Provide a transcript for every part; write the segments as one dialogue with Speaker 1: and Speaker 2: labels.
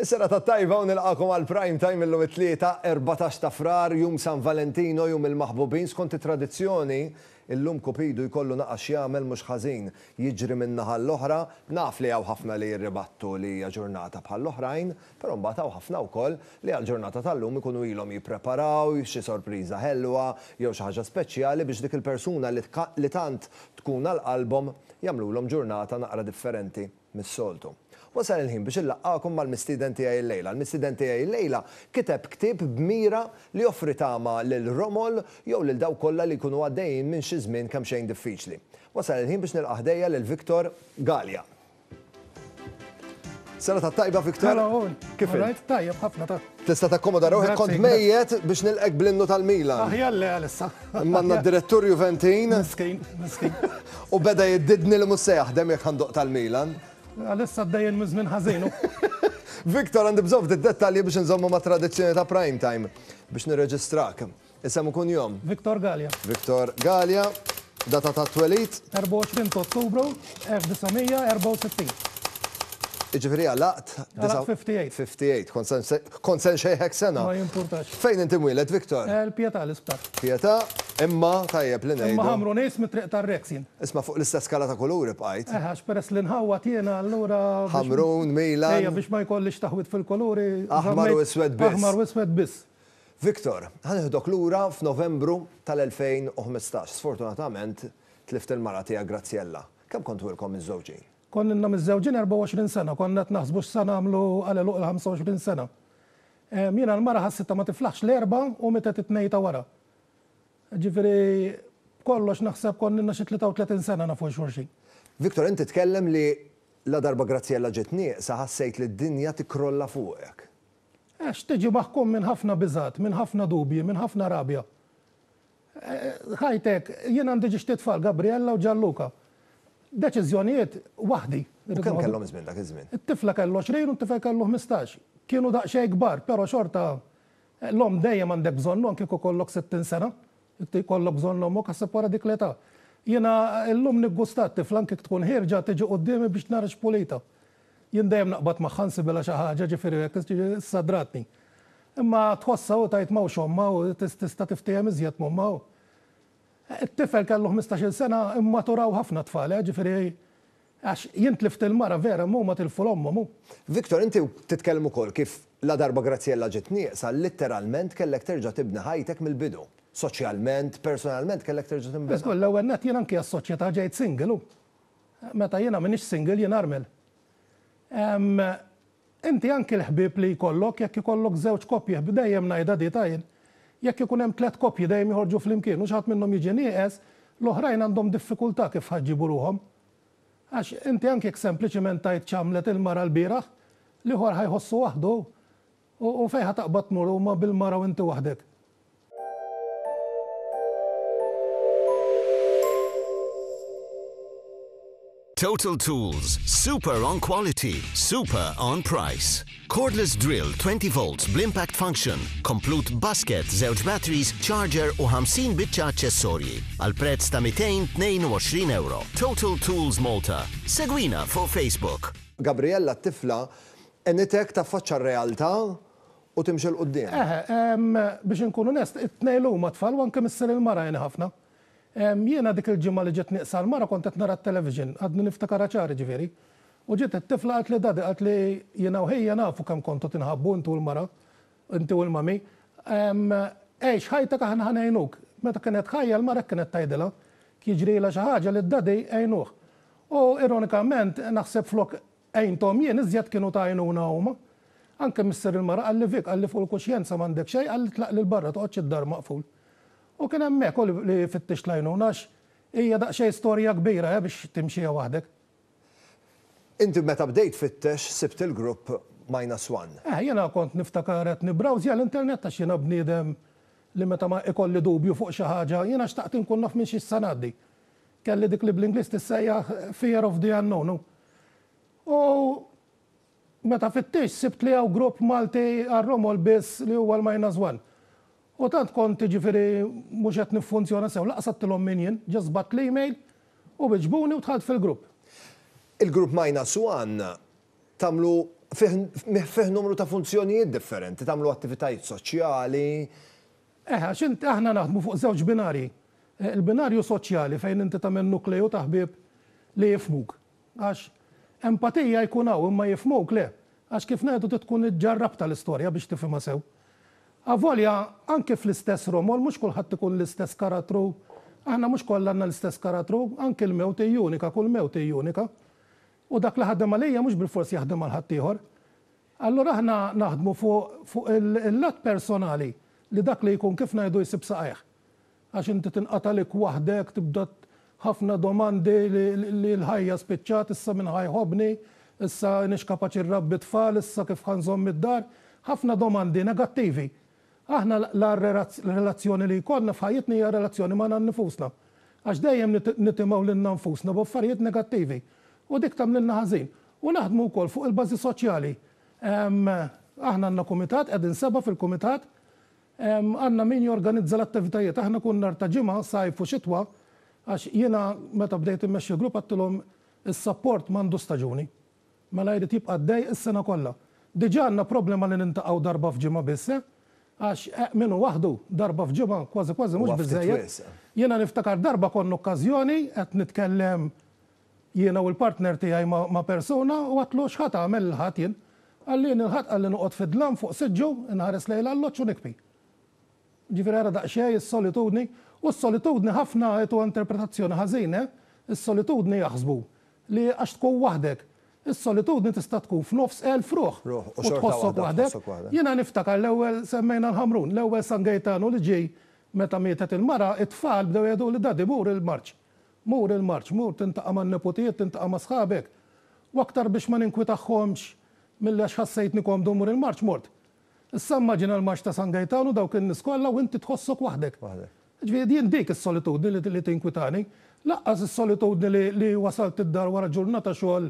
Speaker 1: Is-sera ta' tajba u għal prime time illum it-tlieta 14 ta' frar jum San Valentino jum il-maħbubin skont tradizzjoni illum kopidu jkollu naqax jagħmel mhux ħażin jiġri minnaħa l-oħra naf li hawn ħafna li jirribattu li hija ġurnata bħall oħrajn però mbagħad hawn ħafna wkoll li għal ġurnata tal-lum ikunu ilhom jippreparaw xi sorpriża ħelwa jew xi ħaġa speċjali biex dik il-persuna li tant tkun għal qalbhom jagħmlulhom ġurnata naqra differenti mis-soltu. Wasal il-ħin biex il-laqqakum mal mistidenti tiegħi l-lejla. il mistidenti tiegħi l-lejla kiteb ktib b'mira li joffri tama lil-romol jew lil daw kollha li jkunu għaddejjin minn xi żmien kemm xejn diffiċli. Wasal il-ħin biex nilqaħdejja lil Viktor Galja. Sena ta' tajba, Viktor? Kif?
Speaker 2: Tajjeb, ħafna ta'
Speaker 1: tista komoda ruħi kont mejjet biex nilqek blinnu tal-Milan. Aħjalli ah, għalissa. Manna direttur Juventin. Miskin, miskin. U beda jiddidni li mus sejaħdem jek għanduq tal-Milan. Għalissa d-dajen mizmin ħazinu. Viktor, għandi bżof d-dettalji biex nżommu ma' tradizjoni ta' prime time biex nirreġistrak. Issa kun jom. Viktor Galja. Viktor Galja, data ta' t twelit.
Speaker 2: 24 ottobru 1964.
Speaker 1: Iġifiri għalaqt. 58. Konsen xejħek sena. Ma jimportax. Fejn inti mwilet, Viktor?
Speaker 2: Eh, pieta l-isptar.
Speaker 1: Pieta, imma tajjeb li nejdu. Imma ħamru
Speaker 2: nejs mitriq tar-reksin.
Speaker 1: Isma fuq l-istess skala ta' kuluri bqajt. Eħe,
Speaker 2: eh, xperess li nħawwa tiena allura. Ħamrun, Mila. Ejja biex ma jkollix taħwit fil-kuluri. Aħmar u s-swed biss. Aħmar u s-swed biss.
Speaker 1: Viktor, ħanħdok lura f'Novembru tal-2015. Sfortunatament, tlift il-mara tiegħek Graziella. Kemm kontu kom iż-żewġin?
Speaker 2: konna mizzewġin 24 sena, konna t-naħsbux sena għamlu għal eluq il-25 sena. Mina l-mara ħassita ma tiflaħx l-erba u meta t-tnejta wara. Ġifiri, kollox naħseb konna xi 33 sena nafu xurxin.
Speaker 1: Viktor, inti tkellem li la darba għalla ġetni, saħassajt li d-dinja tikrolla fuqek.
Speaker 2: Għax tiġi maħkum minn ħafna bizat, minn ħafna dubji, minn ħafna rabja. Eh, ħajtek, jien diġi ġiġ tfal Gabriella u Gianluca deċizjoniet wahdi. Kemm kellhom iż-żmien dak izmin? tifla kellu 20 u tifla kellu 15. Kienu daqsxejn kbar, pero xorta eh, l-om dejjem għandek bżonnu anke kieku kollok 60 sena, inti kollok bżonnu omok ħasseb wara dik l-età. l eh, llum niggustat tifla anke tkun ħirġa tiġi qudiemi biex narġ pulita. Jien dejjem naqbat maħħansi ħansi bila xi ħaġa ġifieri s sadratni. Imma tħossa u tajt mawx omma u tista' tiftijem iżjed momma u it-tifel kellu 15 sena immaturaw ħafna tfal, eh, ġifiri għax jintlift il-mara vera mu ma tilfu l-ommu.
Speaker 1: Viktor, inti titkellmu kol kif la darba Graziella ġitni, sa litteralment kellek terġa' tibna ħajtek mill-bidu. Soċjalment, personalment kellek terġa' tibna. Biss
Speaker 2: kollha għennat jien anke għas-soċjetà ġejt single. Meta jiena minix single jien armel. Inti anke l-ħbib li jkollok jekk ikollok żewġ kopje b'dajem najda di tajn jekk ikun hemm tliet kopji dejjem joħorġu flimkien u xi ħadd minnhom jiġi nieqes, l-oħrajn għandhom diffikultà kif ħaġġibu ruhom. Għax inti anke sempliċiment tajt ċamlet il-mara l-biraħ, bieraħ liħor ħajħossu waħdu u fejħa taqbad muru ma bil-mara u inti waħdek.
Speaker 1: Total Tools. Super on quality. Super on price. Cordless drill 20 volts Blimpact function. complete basket, zewġ batteries, charger u 50 bitċa accessori. Al prezz ta' 222 euro. Total Tools Malta. Segwina fu Facebook. Gabriella tifla enitek ta' faċċa realtà u timxel qoddim.
Speaker 2: Eħe, eh, ehm, biex nkunu nest, it-tnejlu ma tfal u anke il-mara ħafna. Jiena dik il-ġimma li ġet niqsar mara kont qed nara t-television, għadni niftakara ċari ġifieri. U ġiet it-tifla qalt li dadi qalt li jiena ħejja nafu kemm kontu tinħabbu intu l-mara, inti u l-mami. Ejx ħajtek aħna ħanejnuk. Meta kienet ħajja l-mara kienet tajdilha kiġri la xi ħaġa li d-dadi għajnuh. U ironikament naħseb flok għajntom jien iżjed kienu ta' għajnuna huma. Anke misser il-mara għalli vik, għalli fuq il-kuxjenza m'għandek xejn, għalli tlaq l-barra toqgħodx id-dar maqful. U kien hemmhekk u li fittix lajnunax, hija daqsxejn storja kbira eh, biex timxija waħdek.
Speaker 1: Inti meta bdejt fittex sibt il-grupp minus one.
Speaker 2: Eh, jena kont niftakaret nibrawżi għal-internet għax jena bniedem li meta ma ikolli dubju fuq xi ħaġa, jena xtaqt inkun naf minn xi sanaddi. Kelli dik li bl-Inglis tissejja Fear of the Unknown. U meta fittix sibt li għaw grupp Malti għal-Romol biss li huwa l-minus one. U tant kont ġifiri mux qed niffunzjona sew, laqsattilhom minn jien, ġazbat l-email u biġbuni u tħalt fil-grupp.
Speaker 1: Il-grupp majna għanna tamlu fih numru ta' funzjonijiet differenti, tamlu attivitajiet soċjali.
Speaker 2: Eħ, x'inti aħna naħdmu fuq żewġ binari. Eh, il-binarju soċjali fejn inti tagħmel nukleju taħbib li jifmuk. Għax empatija jkun hawn imma jifmuk le. Għax kif ngħidu tkun iġġarrab tal-istorja biex tifhimha sew. Avolja, anke fl-istess romol, mux kullħat ikun l-istess karatru, aħna mux kollanna l-istess karatru, anke l-mewt unika, kull mewt unika. U dak li ħaddem għalija mux bil fors jaħdem għal ħaddieħor. Allora aħna naħdmu fuq il-lat personali li dak li jkun kif najdu jisib saqajħ. Għax inti tinqatalik waħdek, tibda ħafna domandi li l-ħajja spiċċat, issa minn ħajħobni, issa nix kapaċi rabbi tfal, issa kif ħanżom mid-dar, ħafna domandi negattivi Aħna l relazzjoni li jkollna f'ħajjitni hija relazzjoni ma' nifusna. Għax dejjem nitimgħu lil nfusna b'affarijiet negattivi u dik tamlilna ħażin. U naħdmu wkoll fuq il-bażi soċjali. Aħna għandna kumitat, qegħdin seba' fil-kumitat, għandna min jorganizza l-attivitajiet. Aħna kunna ta' ġimgħa sajf u xitwa għax jiena meta bdejt immexxi grupp għattilhom is-support m'għandu staġuni. Mela jrid jibqa' dej is-sena kollha. Diġà għandna problema li nintaqgħu darba f'ġimgħa biss, eh? għax eh, minnu wahdu darba fġuba, kważi kważi mux bizzejiet. Jena niftakar darba konnu okkazjoni għet nitkellem jena u l-partner għaj ma persona u għatlu xħat għamel ħatin. Għalli nħat għalli nuqot fidlam fuq siġu nħares lejla l-loċu nikpi. Ġifir għara daqxej s-solitudni u s-solitudni ħafna għetu interpretazzjoni ħazina, s-solitudni jaħsbu li għax tkun wahdek Is-solitudni tista' tkun f'nofs elf ruħ. U tħossok waħdek. Jiena niftakar l-ewwel semmejna l-ħamrun, l-ewwel San Gejtanu li ġej meta mietet il-mara, it-tfal bdew jgħidu li dadi mur il-marċ. Mur il-marċ, mur tintaqa' ma' nepotijiet, tintaqa' ma' sħabek. U aktar biex ma ninkwitaħħomx mill ħassejt nikom kom mur il-marċ mort. Issa maġina l-marċ ta' San Gajtanu dawk in-niskolla u inti tħossok waħdek. Ġvedi jien dik is-solitudni li tinkwitani, laqqas is-solitudni li wasalt id-dar wara ġurnata xogħol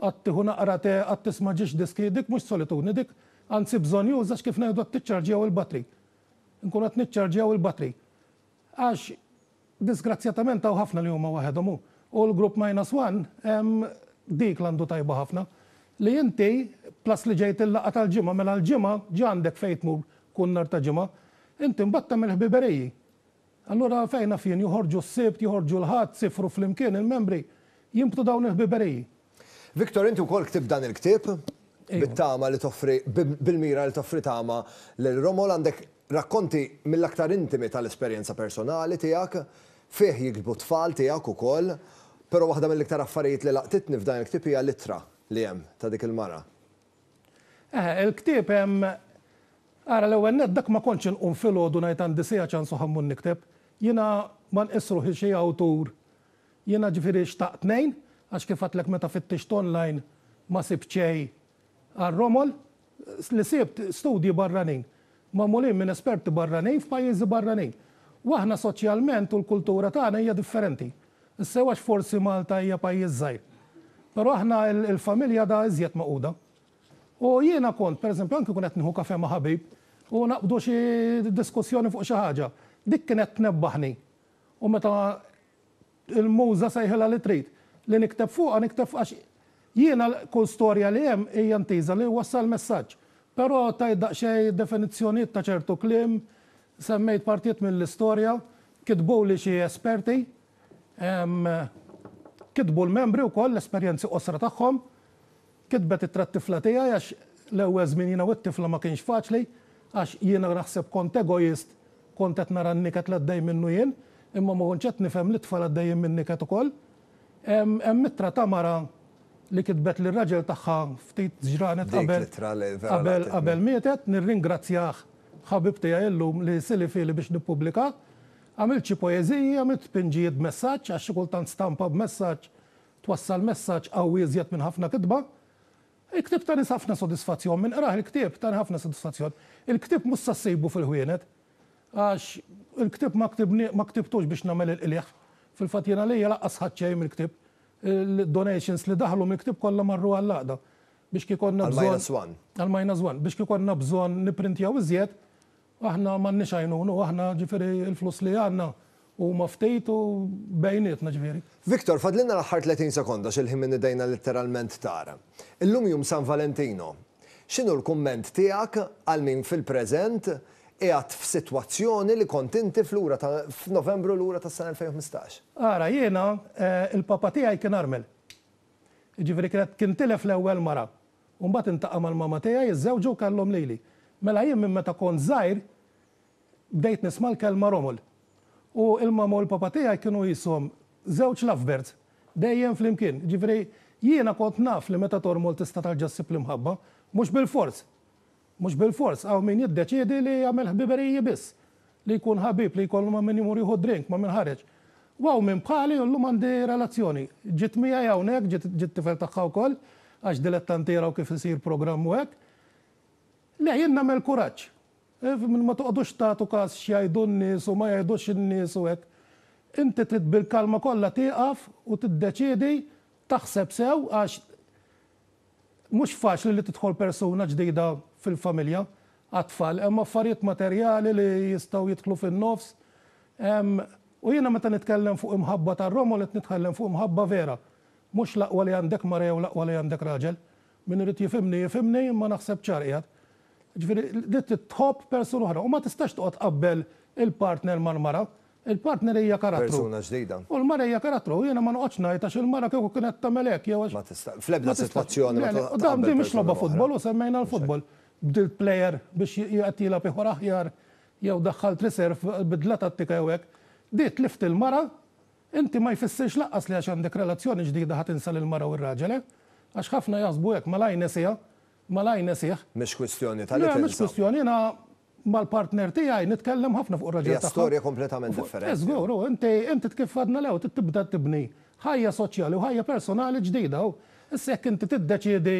Speaker 2: għatti huna qarate għatti smaġiġ diski dik mux solituni dik għansi bżon jużax kif najdu għatti ċarġjaw il-batri. Nkun għatti ċarġjaw il-batri. Għax disgrazzjatament għaw ħafna li huma għahedomu. u l-grupp minus one dik l-għandu tajba ħafna li jinti, plas li ġejt il-laqqa tal ġima mela l ġima ġandek fejt mur kun nar ta' ġimma inti mbatta mill ħbiberiji Allora fejna fin juħorġu s sebt juħorġu l-ħat, sifru fl-imkien il-membri, jimbtu dawn il-ħbiberiji.
Speaker 1: Viktor, inti wkoll ktib dan il-ktib, iva. bit-tama li toffri, bil-mira li toffri tama l-Romol għandek rakkonti mill-aktar intimi tal-esperienza personali tijak, fih jikbu tfal tijak u kol, pero waħda mill-iktar affarijiet li laqtitni f'dan il-ktib hija l-ittra li hemm ta' dik il-mara.
Speaker 2: Eh, il-ktib hemm ara l-ewwel net dak ma kontx inqum filgħodu ngħid għandi sija ċan soħammu nikteb, jiena ma nqisru xi awtur, jiena ġifieri xtaqt nejn, għax kif għatlek meta fittixt online ma sibċej għal-romol, li sibt studi barranin, ma mulim minn esperti barranin f'pajjiżi barranin. Waħna soċjalment u l-kultura tagħna hija differenti. Sewax forsi Malta hija pajjiż żgħir. Però aħna il-familja da iżjed maquda. U jiena kont, pereżempju, anke kun qed nħu kafe ma' ħabib u naqbdu xi diskussjoni fuq xi ħaġa. Dik kienet tnebbaħni. U meta il-muża sejħela li trid li niktab fuqa niktab fuqa jiena kull storja li hemm hija ntiża li wassal messaġġ. Però tajda xej definizjoniet ta' ċertu klim, semmejt partijiet mill-istorja, kitbu li xie esperti, kitbu l-membri u koll l-esperienzi osra tagħhom, kitbet it-trattifla tiegħi għax l-ewwel jina wittifla tifla ma kienx faċli, għax jiena naħseb kont egoist, kont qed nara n-niket l-għaddej minnu jien, imma ma konċet nifhem li tfal għaddej minn niket ukoll. koll Mitra Tamara li kitbet li raġel taħħa ftit ġranet għabel. Għabel, għabel, mietet, nirringrazzjah ħabib tija illum li sili fili biex nipublika. Għamilt xi poezija, għamilt pinġijiet messaċ, għax kultant stampa b b'messaġġ, twassal messaċ qawwi iżjed minn ħafna kitba. Iktib ktib tani ħafna sodisfazzjon, minn raħ il-ktib tani ħafna sodisfazzjon. Il-ktib mussa sejbu fil-ħwienet, għax il-ktib ma ktibtux biex namel il-iljeħ fil fatjina li jela laqqas ħadċej mill-ktib, donations li daħlu mill-ktib kolla marru għall-laqda biex kikonna bżon. Għal-minus one. Għal-minus one. Biex kikonna bżon niprintjaw iżjed, aħna ma nixajnu, aħna ġifiri il-flus li għanna u maftejtu bejnietna ġifiri. Viktor, fadlinna
Speaker 1: l-ħar 30 sekonda xil-ħim dajna letteralment tara. Illum jum San Valentino, xinu l-komment tijak għal min fil-prezent f f'sitwazzjoni li kont inti l-ura ta' f'Novembru lura ta' sana 2015.
Speaker 2: Ara jiena eh, il-papa tiegħi kien armel. Ġifieri kienet kien tilef l-ewwel mara. U mbagħad intaqa' mal-mama tiegħi jizzewġu żewġu kellhom lili. Mela jien minn meta kont żgħir bdejt nisma' l-kelma Romul. U il-mama u l-papa tiegħi kienu jisom żewġ lovebirds dejjem flimkien. Ġifieri jiena kont naf li meta tormol tista' tarġa' ssib l-imħabba, mhux bil-forz mux bil-fors għaw min jiddeċidi li għamil ħbiberiji biss li jkun ħabib li jkun ma min jimur jieħu drink ma min ħareġ. Għaw minn bħali llum għandi relazzjoni. Ġiet mija jawnek, ġiet tifel taħħaw kol, għax dilettantira u kif jisir programm u hekk. Le jien nagħmel kuraġġ. Minn ma tuqdux ta' każ x'jgħidu n-nies u ma jajdux in-nies u hekk. Inti trid bil-kalma kolla tiqaf u tiddeċidi taħseb sew għax mhux faċli li tidħol persuna ġdida fil-familja, għatfall, hemm affarijiet materjali li jistaw jidħlu fin-nofs. U jiena meta nitkellem fuq imħabba tar-Romol qed nitkellem fuq imħabba vera. Mhux laqwa li għandek marja u laqwa li għandek raġel. Min irid jifimni jifimni ma naħseb Ġviri, Ġifieri li top person uħra. u ma tistax toqgħod qabbel il-partner mar mara Il-partner hija karattru. Persuna ġdida. U l-mara hija karattru, jiena ma noqgħodx ngħid għax il-mara kieku kienet tagħmelek jew Ma tista' flebda sitwazzjoni. Mela, u dam di mhix logħba futbol u semmejna l-futbol bdilt player biex jgħatila piħor aħjar jew daħħalt riserv eh, bidla tattika jew hekk. lift il-mara, inti ma jfissirx laqqas li għax għandek relazzjoni ġdida ħat insal il-mara u r-raġel, eh? għax ħafna jasbu hekk malaj nesija, malaj nesih.
Speaker 1: Mish kwistjoni tal Mhix
Speaker 2: kwistjoni na mal-partner ti għaj, nitkellem ħafna fuq raġel. Hija storja
Speaker 1: kompletament differenti.
Speaker 2: Eżguru, inti inti tkifadna lew tibda tibni ħajja soċjali u ħajja personali ġdida u s-sekk inti tiddeċiedi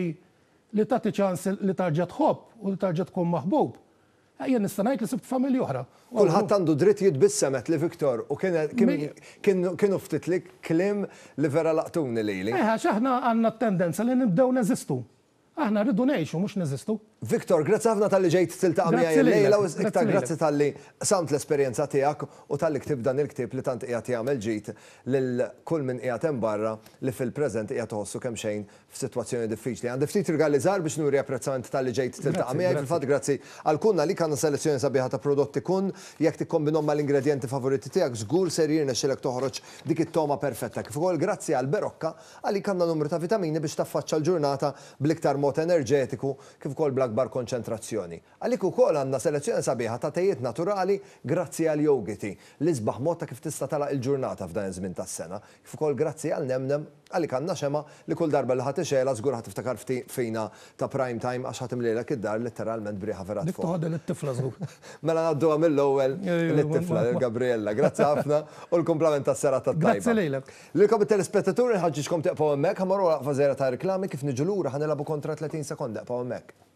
Speaker 2: li tagħti ċans li tarġa' tħobb u li tarġa' tkun maħbub. Ejja nistanajt li sibt familja oħra. Kulħadd
Speaker 1: għandu dritt jitbissemet li Viktor u kienu ftit li klim li vera laqtuni li Eħax
Speaker 2: aħna għandna t-tendenza li nibdew neżistu. Aħna rridu ngħixu mhux neżistu.
Speaker 1: Viktor, grazzi ħafna tal-li ġejt tilta għamija jellejla u iktar grazzi tal-li samt l-esperienza tijak u tal-li ktib dan il-ktib li tant ijat jgħamil ġejt l-kull minn ijat barra li fil-prezent ijat uħossu kemxejn f-situazzjoni diffiċli. Għandi ftit rgali zar biex nuri apprezzament tal-li ġejt tilta għamija fil-fat grazzi għal-kunna li kanna selezzjoni sabiħa ta' prodotti kun jek tikkombinom ma l-ingredienti favoriti tijak zgur serirna xilek toħroġ dik it-toma perfetta. Kif ukoll grazzi għal-berokka għalli kanna numru ta' vitamini biex taffaċċa l-ġurnata bl-iktar mod enerġetiku kif ukoll l-akbar konċentrazzjoni. Għalik ukoll għandna selezzjoni sabiħa ta' tejiet naturali grazzi għal jogiti li sbaħ mod ta' kif tista' tala il-ġurnata f'dan iż-żmien tas-sena. Kif ukoll grazzi għal nemnem għalik għandna xema li kull darba li ħati ixela żgur ħad fina ta' prime time għax ħad imlejlek id-dar litteralment briħa verat fuq. Ħadha l-tifla żgur. Mela għaddu mill-ewwel l-tifla Gabriella. Grazzi ħafna u l-komplament tas-serata tajba. Grazzi l Lilkom il telespettaturi ħaġġixkom teqpa' hemmhekk ħamorru għaqfa ta' reklami kif niġulura ħanilabu kontra 30 sekonda pa' hemmhekk.